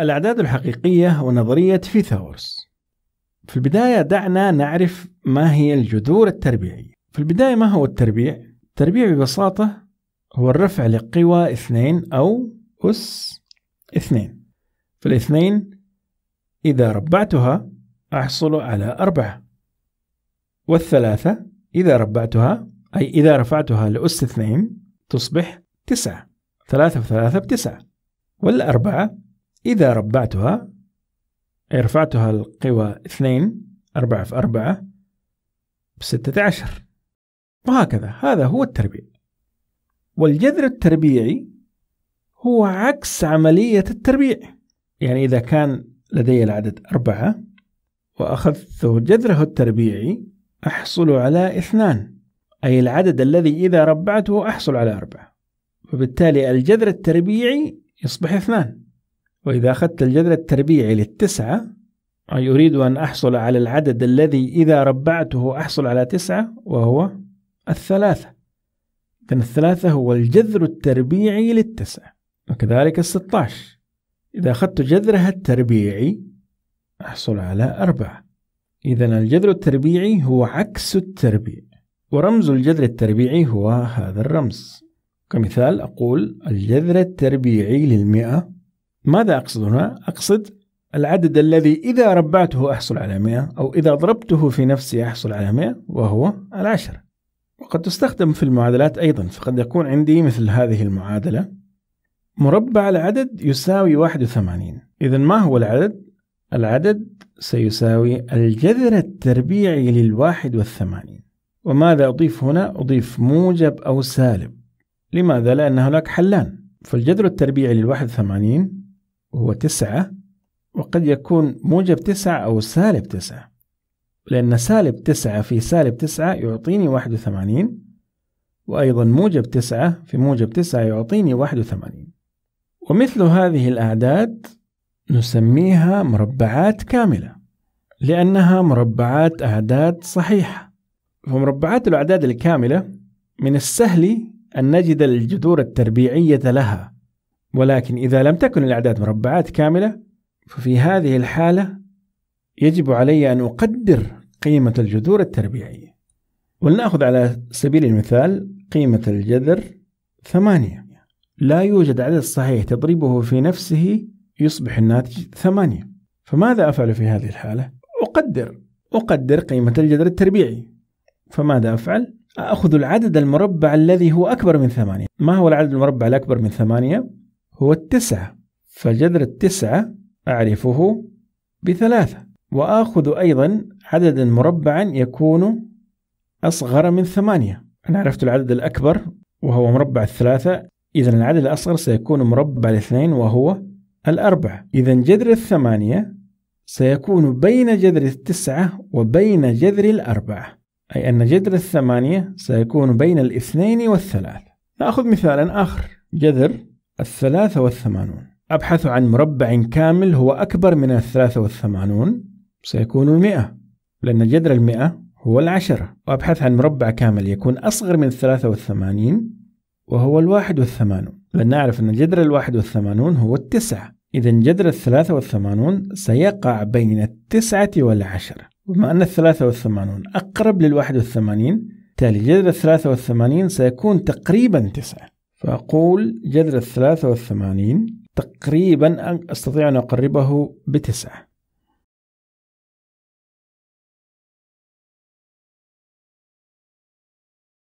الأعداد الحقيقية ونظرية فيثاورس في البداية دعنا نعرف ما هي الجذور التربيعية في البداية ما هو التربيع؟ التربيع ببساطة هو الرفع لقوى اثنين أو أس اثنين فالاثنين إذا ربعتها أحصل على أربعة والثلاثة إذا ربعتها أي إذا رفعتها لأس اثنين تصبح تسعة ثلاثة وثلاثة بتسعة والأربعة إذا ربعتها أي رفعتها القوى اثنين أربعة في أربعة بستة عشر وهكذا هذا هو التربيع والجذر التربيعي هو عكس عملية التربيع يعني إذا كان لدي العدد أربعة وأخذت جذره التربيعي أحصل على اثنان أي العدد الذي إذا ربعته أحصل على أربعة وبالتالي الجذر التربيعي يصبح اثنان وإذا أخذت الجذر التربيعي للتسعة أي أريد أن أحصل على العدد الذي إذا ربعته أحصل على تسعة وهو الثلاثة إذن الثلاثة هو الجذر التربيعي للتسعة وكذلك الستاش إذا أخذت جذرها التربيعي أحصل على أربعة إذا الجذر التربيعي هو عكس التربيع ورمز الجذر التربيعي هو هذا الرمز كمثال أقول الجذر التربيعي للمئة ماذا أقصد هنا؟ أقصد العدد الذي إذا ربعته أحصل على 100 أو إذا ضربته في نفسي أحصل على 100 وهو العشرة وقد تستخدم في المعادلات أيضا فقد يكون عندي مثل هذه المعادلة مربع العدد يساوي 81 إذا ما هو العدد؟ العدد سيساوي الجذر التربيعي للواحد والثمانين وماذا أضيف هنا؟ أضيف موجب أو سالب لماذا؟ لأن هناك حلان فالجذر التربيعي للواحد وثمانين هو تسعة وقد يكون موجب تسعة أو سالب تسعة لأن سالب تسعة في سالب تسعة يعطيني واحد وثمانين وأيضا موجب تسعة في موجب تسعة يعطيني واحد وثمانين ومثل هذه الأعداد نسميها مربعات كاملة لأنها مربعات أعداد صحيحة فمربعات الأعداد الكاملة من السهل أن نجد الجذور التربيعية لها ولكن إذا لم تكن الأعداد مربعات كاملة ففي هذه الحالة يجب علي أن أقدر قيمة الجذور التربيعية ولنأخذ على سبيل المثال قيمة الجذر ثمانية لا يوجد عدد صحيح تضربه في نفسه يصبح الناتج ثمانية فماذا أفعل في هذه الحالة؟ أقدر أقدر قيمة الجذر التربيعي فماذا أفعل؟ أخذ العدد المربع الذي هو أكبر من ثمانية ما هو العدد المربع الأكبر من ثمانية؟ هو التسعة فجذر التسعة أعرفه بثلاثة وآخذ أيضا عددا مربعا يكون أصغر من ثمانية أنا عرفت العدد الأكبر وهو مربع الثلاثة إذا العدد الأصغر سيكون مربع الاثنين وهو الأربعة إذا جذر الثمانية سيكون بين جذر التسعة وبين جذر الأربعة أي أن جذر الثمانية سيكون بين الاثنين والثلاث نأخذ مثالا آخر جذر الثلاثة والثمانون أبحث عن مربع كامل هو أكبر من الثلاثة والثمانون سيكون المئة لأن جذر المئة هو العشرة وأبحث عن مربع كامل يكون أصغر من الثلاثة والثمانين وهو الواحد والثمانون لنعرف أن جذر الواحد والثمانون هو التسعة إذا جذر الثلاثة والثمانون سيقع بين التسعة والعشرة بما أن الثلاثة والثمانون أقرب للواحد والثمانين تالي جذر الثلاثة والثمانين سيكون تقريبا تسعة فأقول جذر الثلاثة والثمانين تقريبا أستطيع أن أقربه بتسعة